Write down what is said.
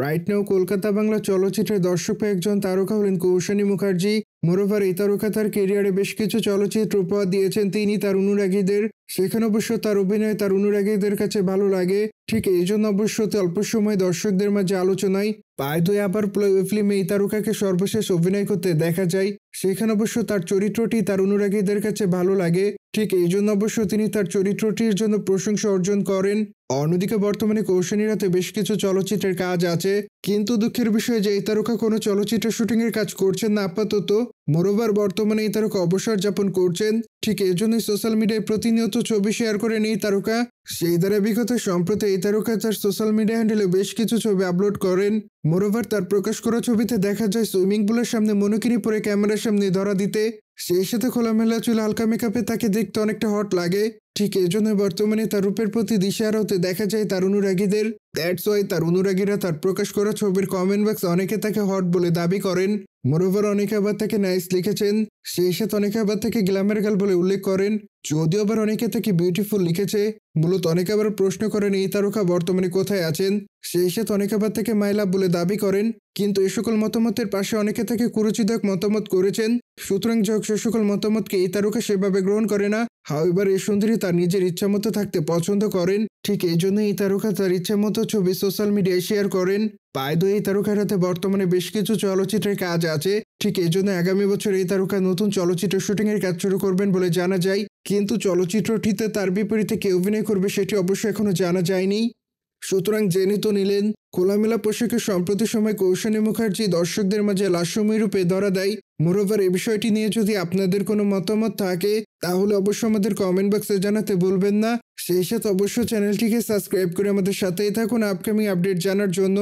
right now Kolkata Bangla চলচ্চিত্রের দর্শক একজন তারকা হলেন কৌশানী মুখার্জি মোরোভার এই তারকা তার কেরিয়ারে বেশ কিছু চলচ্চিত্র উপহার দিয়েছেন তিনি তার অনুরাগীদের সেখানে অবশ্য তার অভিনয় তার অনুরাগীদের কাছে ভালো লাগে ঠিক এই জন্য অবশ্য অল্প সময় দর্শকদের মাঝে আলোচনায় পায় দুই আবার ফিল্মে এই তারকাকে সর্বশেষ অভিনয় করতে দেখা যায় সেখানে অবশ্য তার চরিত্রটি তার অনুরাগীদের কাছে ভালো লাগে ঠিক এই জন্য অবশ্য তিনি তার চরিত্রটির জন্য প্রশংসা অর্জন করেন অন্যদিকে বর্তমানে কৌশানী রাতে বেশ কিছু চলচ্চিত্রের কাজ আছে কিন্তু দুঃখের বিষয়ে যে এই তারকা কোনো চলচ্চিত্র এর কাজ করছেন না আপাতত মোরোবার বর্তমানে এই তারকা অবসর যাপন করছেন ঠিক এজন্যই সোশ্যাল মিডিয়ায় প্রতিনিয়ত ছবি শেয়ার করেন এই তারকা সেই দ্বারা বিগত সম্প্রতি এই তারকা তার সোশ্যাল মিডিয়া হ্যান্ডেলে বেশ কিছু ছবি আপলোড করেন মোরোভার তার প্রকাশ করা ছবিতে দেখা যায় সুইমিং পুলের সামনে মনোকিনি পরে ক্যামেরার সামনে ধরা দিতে সেই সাথে খোলামেলা চুল হালকা মেকআপে তাকে দেখতে অনেকটা হট লাগে ঠিক এই জন্য বর্তমানে তার রূপের প্রতি দিশার হতে দেখা যায় তার অনুরাগীদের দ্যাটস ওয়াই তার অনুরাগীরা তার প্রকাশ করা ছবির কমেন্ট বক্স অনেকে তাকে হট বলে দাবি করেন মোরোভার অনেকে আবার তাকে নাইস লিখেছেন সেই সাথে অনেকে আবার তাকে গ্ল্যামার গাল বলে উল্লেখ করেন যদিও আবার অনেকে তাকে বিউটিফুল লিখেছে মূলত অনেকে আবার প্রশ্ন করেন এই তারকা বর্তমানে কোথায় আছেন সেই সাথে অনেকে আবার তাকে মাইলা বলে দাবি করেন কিন্তু এ সকল মতামতের পাশে অনেকে তাকে কুরুচিদক মতামত করেছেন সুতরাং যাক সে সকল মতামতকে এই তারকা সেভাবে গ্রহণ করে না হাওয়েবার এই সুন্দরী তার নিজের ইচ্ছামতো থাকতে পছন্দ করেন ঠিক এই জন্যই এই তারকা তার মতো ছবি সোশ্যাল মিডিয়ায় শেয়ার করেন পায়দো এই তারকার হাতে বর্তমানে বেশ কিছু চলচ্চিত্রের কাজ আছে ঠিক এই জন্য আগামী বছর এই তারকা নতুন চলচ্চিত্র এর কাজ শুরু করবেন বলে জানা যায় কিন্তু চলচ্চিত্রটিতে তার বিপরীতে কে অভিনয় করবে সেটি অবশ্য এখনো জানা যায়নি সুতরাং জেনে তো নিলেন খোলামেলা পোশাকে সম্প্রতি সময় কৌশানী মুখার্জি দর্শকদের মাঝে লাস্যময় রূপে ধরা দেয় মোরোভার এ বিষয়টি নিয়ে যদি আপনাদের কোনো মতামত থাকে তাহলে অবশ্যই আমাদের কমেন্ট বক্সে জানাতে ভুলবেন না সেই সাথে অবশ্য চ্যানেলটিকে সাবস্ক্রাইব করে আমাদের সাথেই থাকুন আপকামিং আপডেট জানার জন্য